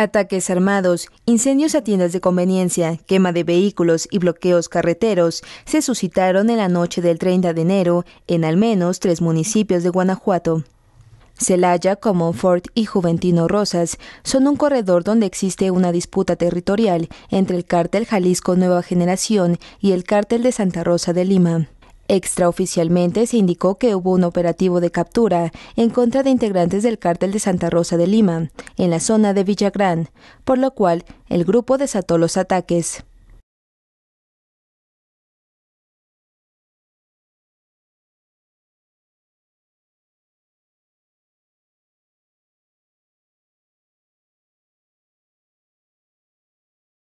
Ataques armados, incendios a tiendas de conveniencia, quema de vehículos y bloqueos carreteros se suscitaron en la noche del 30 de enero en al menos tres municipios de Guanajuato. Celaya, como Fort y Juventino Rosas son un corredor donde existe una disputa territorial entre el cártel Jalisco Nueva Generación y el cártel de Santa Rosa de Lima. Extraoficialmente se indicó que hubo un operativo de captura en contra de integrantes del cártel de Santa Rosa de Lima, en la zona de Villagrán, por lo cual el grupo desató los ataques.